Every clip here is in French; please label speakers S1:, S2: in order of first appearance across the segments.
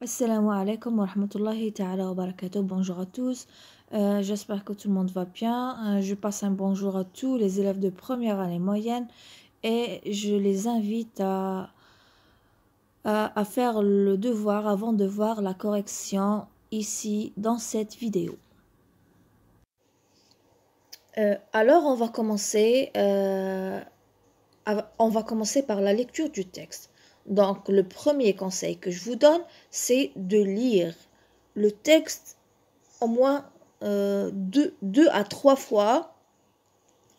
S1: Assalamu alaikum wa rahmatullahi wa barakatuh. Bonjour à tous. Euh, j'espère que tout le monde va bien. Euh, je passe un bonjour à tous les élèves de première année moyenne et je les invite à, à, faire le devoir avant de voir la correction ici dans cette vidéo. Euh, alors on va commencer on va commencer par la lecture du texte. Donc le premier conseil que je vous donne, c'est de lire le texte au moins euh, deux, à trois fois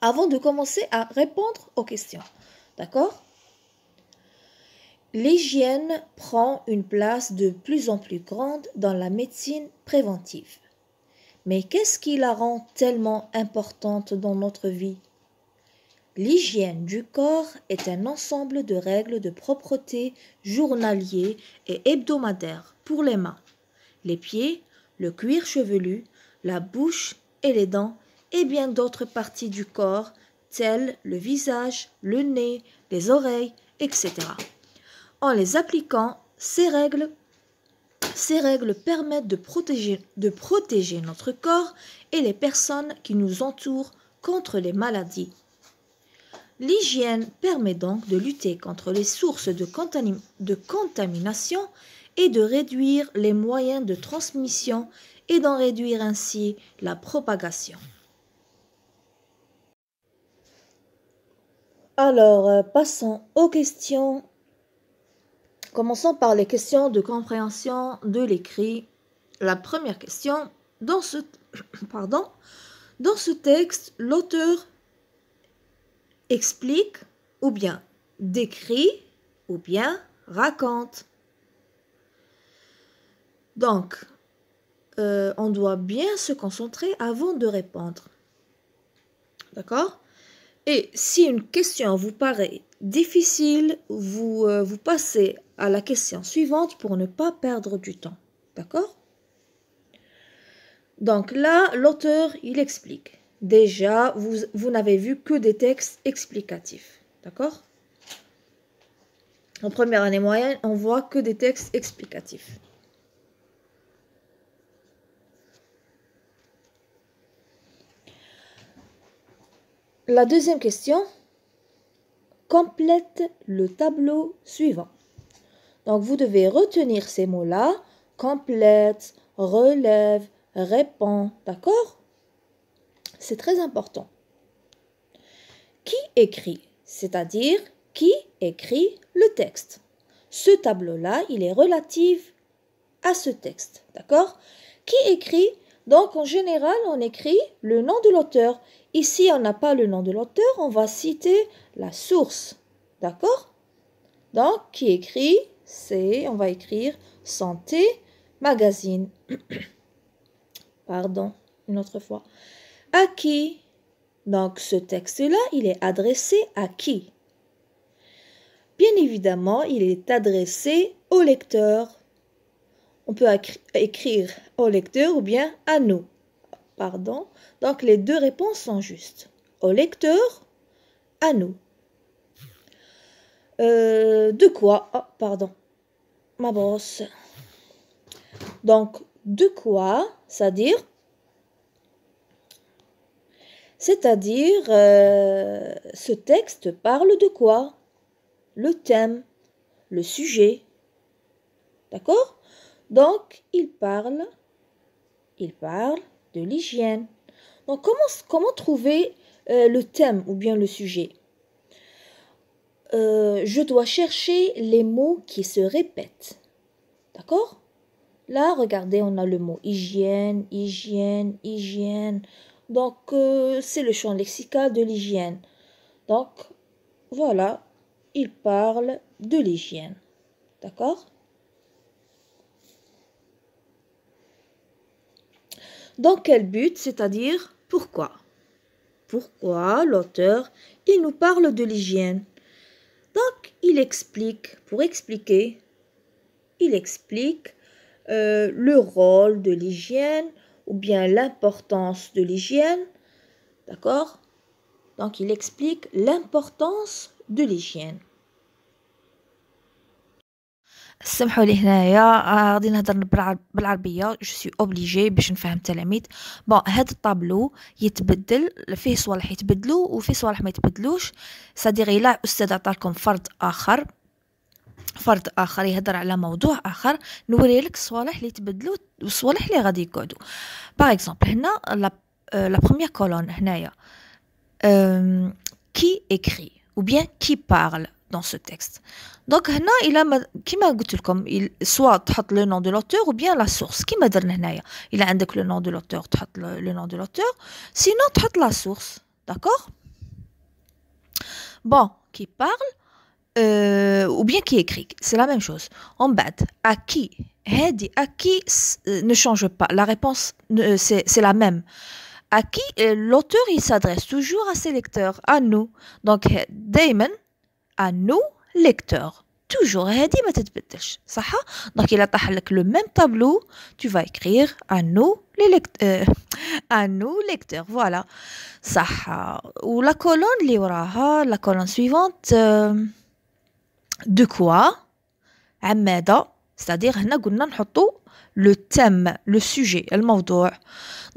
S1: avant de commencer à répondre aux questions. D'accord L'hygiène prend une place de plus en plus grande dans la médecine préventive. Mais qu'est-ce qui la rend tellement importante dans notre vie L'hygiène du corps est un ensemble de règles de propreté journalières et hebdomadaires pour les mains, les pieds, le cuir chevelu, la bouche et les dents et bien d'autres parties du corps telles le visage, le nez, les oreilles, etc. En les appliquant, ces règles, ces règles permettent de de protéger notre corps et les personnes qui nous entourent contre les maladies L'hygiène permet donc de lutter contre les sources de, contamination et de réduire les moyens de transmission et d'en réduire ainsi la propagation. Alors, euh, passons aux questions. Commençons par les questions de compréhension de l'écrit. La première question, dans ce, pardon, dans ce texte, l'auteur explique ou bien décrit ou bien raconte. Donc, euh, on doit bien se concentrer avant de répondre. D'accord Et si une question vous paraît difficile, vous, euh, vous passez à la question suivante pour ne pas perdre du temps. D'accord donc là, l'auteur, il explique déjà, vous, n'avez vu que des textes explicatifs. D'accord En première année moyenne, on voit que des textes explicatifs. La deuxième question complète le tableau suivant. Donc vous devez retenir ces mots-là complète, relève, répond, d'accord c'est très important. Qui écrit C'est-à-dire qui écrit le texte Ce tableau-là, il est relatif à ce texte. D'accord Qui écrit Donc en général, on écrit le nom de l'auteur. Ici, on n'a pas le nom de l'auteur, on va citer la source. D'accord Donc, qui écrit C'est, on va écrire Santé Magazine. Pardon, une autre fois. À qui Donc ce texte-là, il est adressé à qui Bien évidemment, il est adressé au lecteur. On peut écrire au lecteur ou bien à nous. Pardon. Donc les deux réponses sont justes. Au lecteur, à nous. Euh, de quoi oh, Pardon. Ma brosse. Donc, de quoi C'est-à-dire c'est-à-dire, euh, ce texte parle de quoi Le thème, le sujet. D'accord Donc, il parle, il parle de l'hygiène. Donc, comment, comment trouver euh, le thème ou bien le sujet euh, Je dois chercher les mots qui se répètent. D'accord Là, regardez, on a le mot hygiène, hygiène, hygiène. Donc, euh, c'est le champ lexical de l'hygiène. Donc, voilà, il parle de l'hygiène. D'accord Dans quel but, c'est-à-dire pourquoi Pourquoi l'auteur, il nous parle de l'hygiène Donc, il explique, pour expliquer, il explique euh, le rôle de l'hygiène, ou bien l'importance de l'hygiène. D'accord Donc il explique l'importance de l'hygiène. سمحوا لي هنايا غادي نهضر بالعربيه جو سي اوبليجي باش نفهم التلاميذ بون هاد الطابلو يتبدل فيه صوالح يتبدلوا وفيه صوالح ما يتبدلوش صديقي لا استاذ عطاكم فرض اخر فرد اخر يهضر على موضوع اخر نوري لك الصوالح اللي تبدلوا والصوالح اللي غادي يقعدوا باغ اكزومبل هنا لا لا بروميير كولون هنايا كي اكري او بيان كي بارل دون سو تيكست دونك هنا الى كيما قلت لكم سوا تحط لو نون دو لوتور او بيان لا سورس كيما درنا هنايا الى عندك لو نون دو لوتور تحط لو نون دو لوتور سينو تحط لا سورس داكور بون كي بارل Euh, ou bien qui écrit, c'est la même chose. En bas, à qui À qui euh, ne change pas. La réponse, euh, c'est la même. À qui l'auteur, il s'adresse toujours à ses lecteurs, à nous. Donc, Damon, à nous, lecteurs. Toujours, هذه ma تتبدلش Donc il il a لك le même tableau. tu vas écrire à nous les lecteurs à nous lecteurs voilà Ou Ou colonne, li la colonne suivante de quoi Amada, c'est-à-dire هنا قلنا نحطو le thème, le sujet, le الموضوع.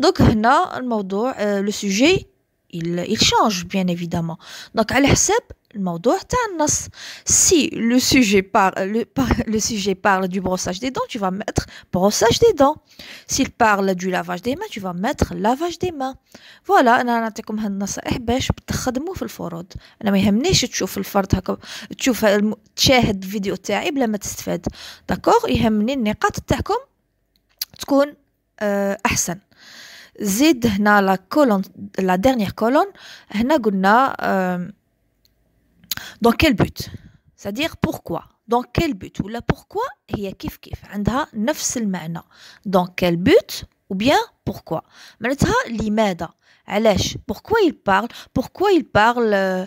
S1: Donc هنا الموضوع, euh, le sujet il, change bien évidemment. Donc à l'heseb, le mot Si le sujet parle, le sujet parle du brossage des dents, tu vas mettre brossage des dents. S'il parle du lavage des mains, tu vas mettre lavage des mains. Voilà, on eh ben, a Je peux te faire des mots pour le forod. On a mis un message sur le vous Tu fais une vidéo taille, il est très D'accord, Je est très bien. un un Zidna la dernière colonne dans quel but c'est-à-dire pourquoi dans quel but ou la pourquoi هي كيف كيف عندها dans quel but ou bien pourquoi معناتها لماذا pourquoi il parle pourquoi il parle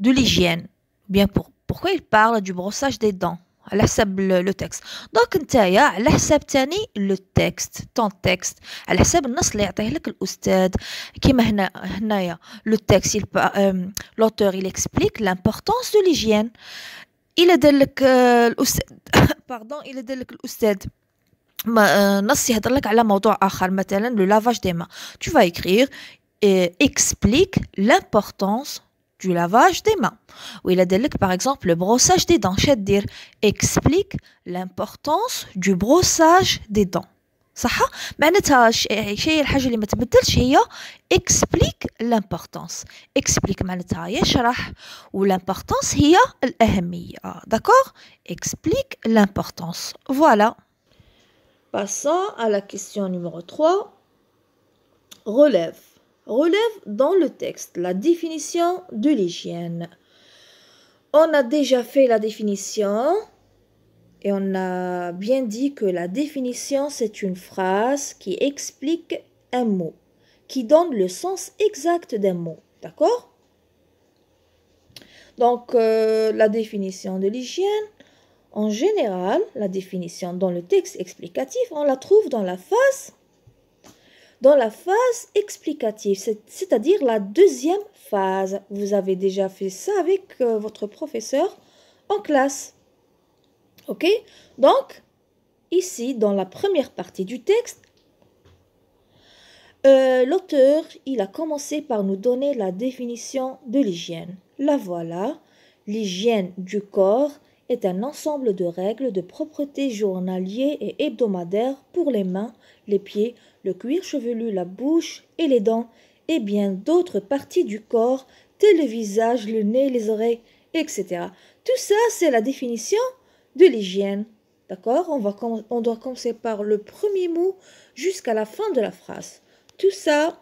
S1: de l'hygiène bien pourquoi il parle du brossage des dents على حساب لو تكست دونك نتايا على حساب تاني لو تكست طون تكست على حساب النص اللي يعطيه لك الاستاذ كيما هنا هنايا لو تكست لوتور يل اكسبليك لامبورطونس دو ليجيان الا دار لك euh, الاستاذ باردون الا دار لك الاستاذ ما euh, نص يهضر لك على موضوع اخر مثلا لو لافاج دي ما تو فا اكرير اكسبليك لامبورطونس du lavage des mains. Ou il a dit, par exemple, le brossage des dents. dire explique l'importance du brossage des dents. Saha, maintenant, explique l'importance. Explique maintenant, ou l'importance, d'accord Explique l'importance. Voilà. Passons à la question numéro 3. Relève relève dans le texte la définition de l'hygiène. On a déjà fait la définition et on a bien dit que la définition, c'est une phrase qui explique un mot, qui donne le sens exact d'un mot. D'accord Donc, euh, la définition de l'hygiène, en général, la définition dans le texte explicatif, on la trouve dans la face dans la phase explicative, c'est-à-dire la deuxième phase, vous avez déjà fait ça avec euh, votre professeur en classe. OK Donc, ici, dans la première partie du texte, euh, l'auteur, il a commencé par nous donner la définition de l'hygiène. La voilà, l'hygiène du corps est un ensemble de règles de propreté journalier et hebdomadaire pour les mains, les pieds, le cuir chevelu, la bouche et les dents, et bien d'autres parties du corps, tels le visage, le nez, les oreilles, etc. Tout ça, c'est la définition de l'hygiène. D'accord on, on doit commencer par le premier mot jusqu'à la fin de la phrase. Tout ça,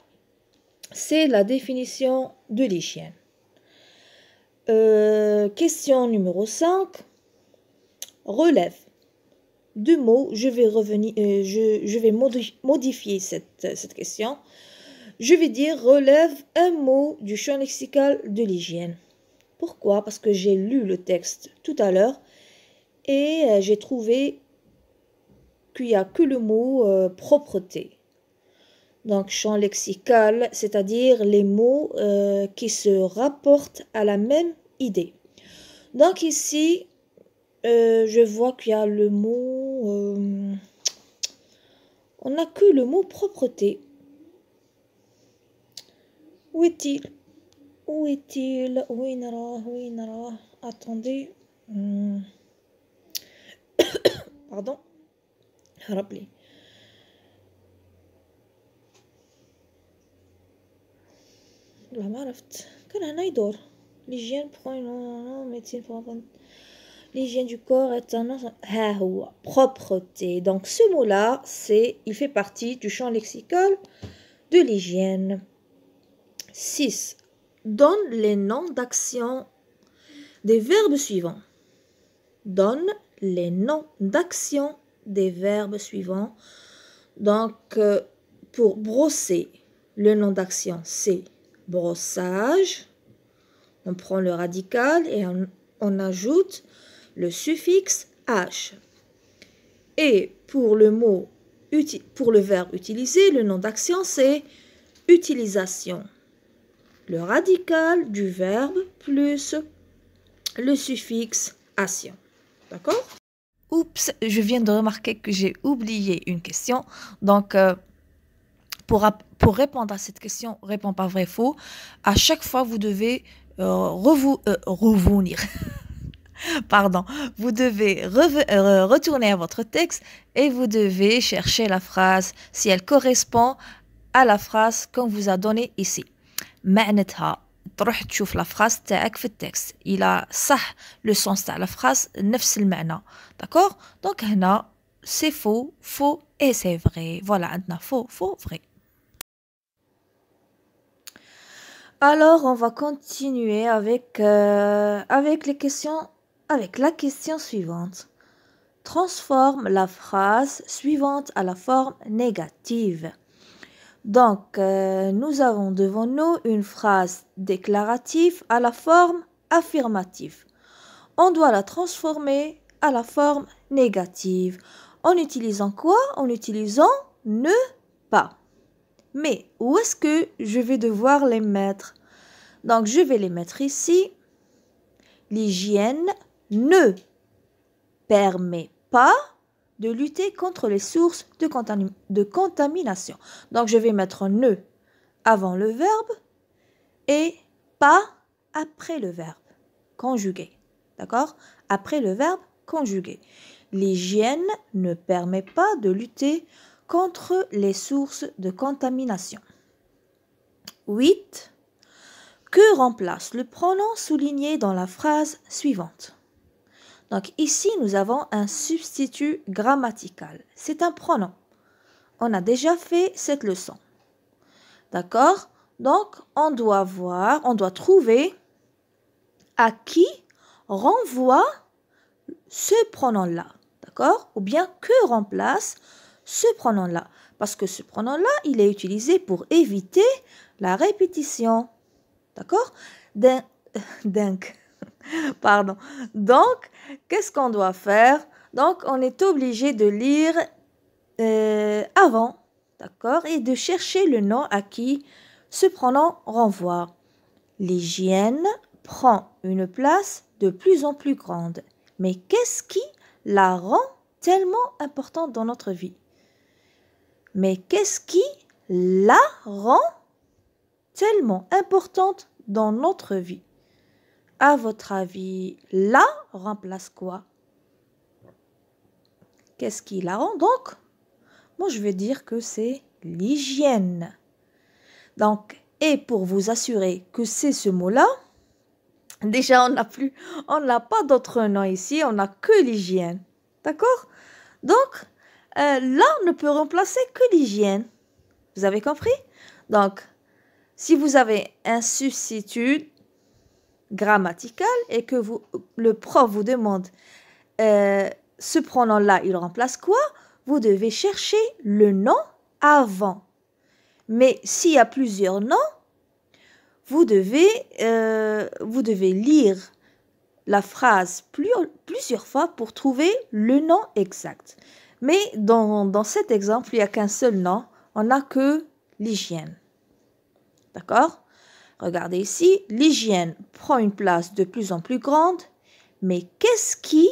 S1: c'est la définition de l'hygiène. Euh, question numéro 5 relève. Deux mots, je vais, revenir, euh, je, vais modifier cette, question. Je vais dire relève un mot du champ lexical de l'hygiène. Pourquoi Parce que j'ai lu le texte tout à l'heure et euh, j'ai trouvé qu'il n'y a que le mot euh, propreté. Donc champ lexical, c'est-à-dire les mots qui se rapportent à la même idée. Donc ici, euh, je vois qu'il y a le mot. Euh, on n'a que le mot propreté. Où est-il Où est-il Oui, Nara, oui, Nara. Attendez. Hmm. Pardon. Rappelez. La marafte. Quand on a l'hygiène prend une médecine l'hygiène du corps est un ah, propreté. Donc ce mot-là, c'est, il fait partie du champ lexical de l'hygiène. 6. Donne les noms d'action des verbes suivants. Donne les noms d'action des verbes suivants. Donc, euh, pour brosser, le nom d'action, c'est brossage. On prend le radical et on ajoute le suffixe h. Et pour le mot pour le verbe utilisé, le nom d'action c'est utilisation. Le radical du verbe plus le suffixe action D'accord Oups, je viens de remarquer que j'ai oublié une question. Donc, euh, pour, répondre à cette question, réponds pas vrai-faux, à chaque fois, vous devez euh, euh, revenir. Pardon. Vous devez euh, retourner à votre texte et vous devez chercher la phrase si elle correspond à la phrase qu'on vous a donnée ici. معناتها تروح تشوف le فراس تاعك في التكست الى صح لو سونس تاع لا فراس نفس المعنى D'accord Donc هنا faux, faux et c'est vrai. Voilà, on عندنا faux, faux, vrai. Alors, on va continuer avec, euh, avec les questions avec la question suivante. Transforme la phrase suivante à la forme négative. Donc, euh, nous avons devant nous une phrase déclarative à la forme affirmative. On doit la transformer à la forme négative. En utilisant quoi En utilisant ne pas. Mais où est-ce que je vais devoir les mettre Donc, je vais les mettre ici. L'hygiène ne permet pas de lutter contre les sources de, de contamination. Donc je vais mettre ne avant le verbe et pas après le verbe conjugué. D'accord Après le verbe conjugué. L'hygiène ne permet pas de lutter contre les sources de contamination. 8. Que remplace le pronom souligné dans la phrase suivante donc ici, nous avons un substitut grammatical. C'est un pronom. On a déjà fait cette leçon. D'accord Donc, on doit voir, on doit trouver à qui renvoie ce pronom-là. D'accord Ou bien que remplace ce pronom-là. Parce que ce pronom-là, il est utilisé pour éviter la répétition. D'accord Dink. Pardon. Donc, qu'est-ce qu'on doit faire Donc, on est obligé de lire euh, avant, d'accord Et de chercher le nom à qui ce pronom renvoie. L'hygiène prend une place de plus en plus grande. Mais qu'est-ce qui la rend tellement importante dans notre vie Mais qu'est-ce qui la rend tellement importante dans notre vie à votre avis, la remplace quoi Qu'est-ce qui la rend donc Moi, je vais dire que c'est l'hygiène. Donc, et pour vous assurer que c'est ce mot-là, déjà, on n'a plus, on n'a pas d'autre nom ici, on n'a que l'hygiène. D'accord Donc, euh, là, ne peut remplacer que l'hygiène. Vous avez compris Donc, si vous avez un substitut grammatical et que vous, le prof vous demande euh, ce pronom-là, il remplace quoi Vous devez chercher le nom avant. Mais s'il y a plusieurs noms, vous devez, euh, vous devez lire la phrase plusieurs fois pour trouver le nom exact. Mais dans, dans cet exemple, il n'y a qu'un seul nom. On n'a que l'hygiène. D'accord Regardez ici, l'hygiène prend une place de plus en plus grande, mais qu'est-ce qui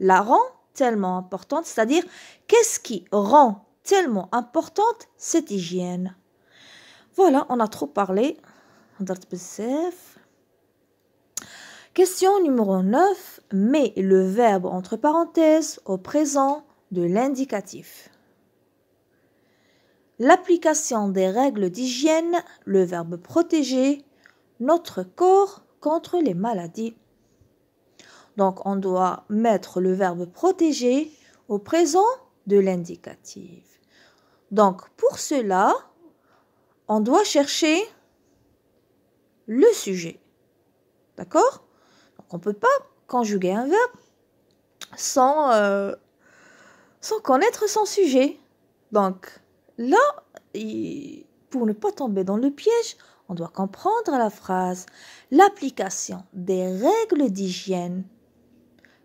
S1: la rend tellement importante C'est-à-dire, qu'est-ce qui rend tellement importante cette hygiène Voilà, on a trop parlé. Question numéro 9. Mets le verbe entre parenthèses au présent de l'indicatif l'application des règles d'hygiène, le verbe protéger, notre corps contre les maladies. Donc on doit mettre le verbe protéger au présent de l'indicatif. Donc pour cela, on doit chercher le sujet. D'accord Donc on ne peut pas conjuguer un verbe sans, euh, sans connaître son sujet. Donc Là, pour ne pas tomber dans le piège, on doit comprendre la phrase l'application des règles d'hygiène.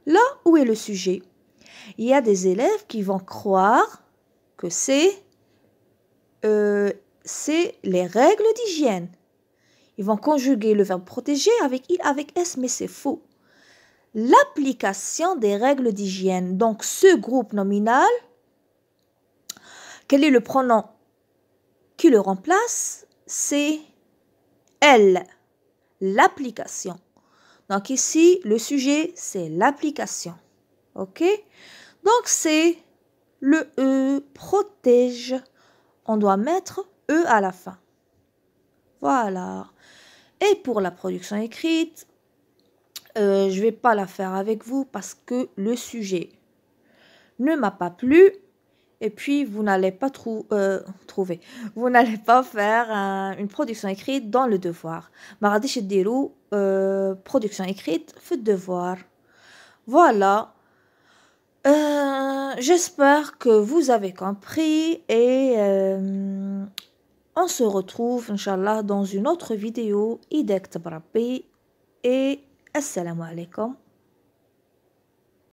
S1: Là où est le sujet Il y a des élèves qui vont croire que c'est euh, les règles d'hygiène. Ils vont conjuguer le verbe protéger avec il, avec s, mais c'est faux. L'application des règles d'hygiène. Donc ce groupe nominal quel est le pronom qui le remplace C'est elle, l'application. Donc ici, le sujet, c'est l'application. OK Donc c'est le E, protège. On doit mettre E à la fin. Voilà. Et pour la production écrite, euh, je ne vais pas la faire avec vous parce que le sujet ne m'a pas plu et puis vous n'allez pas trop euh, trouver, vous n'allez pas faire une production écrite dans le devoir. Maradish chez euh, production écrite في devoir. Voilà. Euh, j'espère que vous avez compris et on se retrouve, Inch'Allah, dans une autre vidéo. Idek Tabrabi et Assalamu alaikum